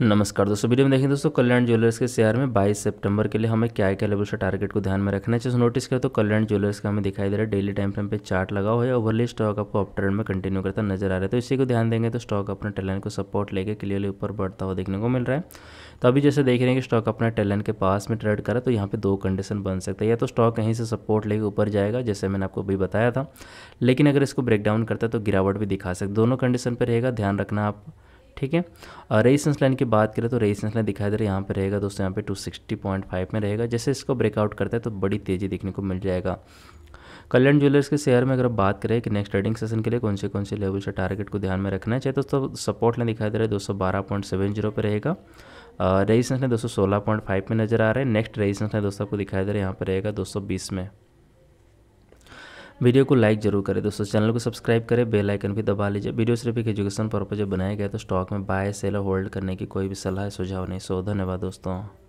नमस्कार दोस्तों वीडियो में देखें दोस्तों कल्याण ज्वेलर्स के शेयर में 22 सितंबर के लिए हमें क्या क्या लेवल से टारगेट को ध्यान में रखना है जैसे नोटिस करें तो कल्याण ज्वेलर्स का हमें दिखाई दे रहा है डेली टाइम फ्रेम पे चार्ट लगा हुआ है ओवरली स्टॉक आपको अप ट्रेंड में कंटिन्यू करता नजर आ रहा है तो इसी को ध्यान देंगे तो स्टॉक अपने टेलन को सपोर्ट लेकर क्लियरली ऊपर बढ़ता हुआ देखने को मिल रहा है तो अभी जैसे देख रहे हैं कि स्टॉक अपने टेलन के पास में ट्रेड करा तो यहाँ पर दो कंडीशन बन सकता है या तो स्टॉक कहीं से सपोर्ट लेकर ऊपर जाएगा जैसे मैंने आपको अभी बताया था लेकिन अगर इसको ब्रेकडाउन करता है तो गिरावट भी दिखा सकते दोनों कंडीशन पर रहेगा ध्यान रखना आप ठीक है रेजिस्टेंस लाइन की बात करें तो रेजिस्टेंस लाइन दिखाई दे रहा है यहाँ पे रहेगा दोस्तों यहाँ पे 260.5 में रहेगा जैसे इसको ब्रेकआउट करता है तो बड़ी तेज़ी देखने को मिल जाएगा कल्याण ज्वेलर्स के शेयर में अगर बात करें कि नेक्स्ट ट्रेडिंग सेशन के लिए कौन से कौन से लेवल से टारगेट को ध्यान में रखना चाहिए दोस्तों सपोर्ट लाइन दिखाई दे रहा है दो सौ बारह पॉइंट सेवन जीरो रहेगा रेजिस्टेंस लाइन दो सौ सोलह पॉइंट फाइव में नजर आ रहा है नेक्स्ट रेजिस्टेंस लाइन दोस्तों आपको दिखाई दे रहा है यहाँ पर रहेगा दो सौ बीस में वीडियो को लाइक जरूर करें दोस्तों चैनल को सब्सक्राइब करें बेल आइकन भी दबा लीजिए वीडियो सिर्फ एक एजुकेशन पर्पज बनाया गया तो स्टॉक में बाय सेल होल्ड करने की कोई भी सलाह सुझाव नहीं सो धन्यवाद दोस्तों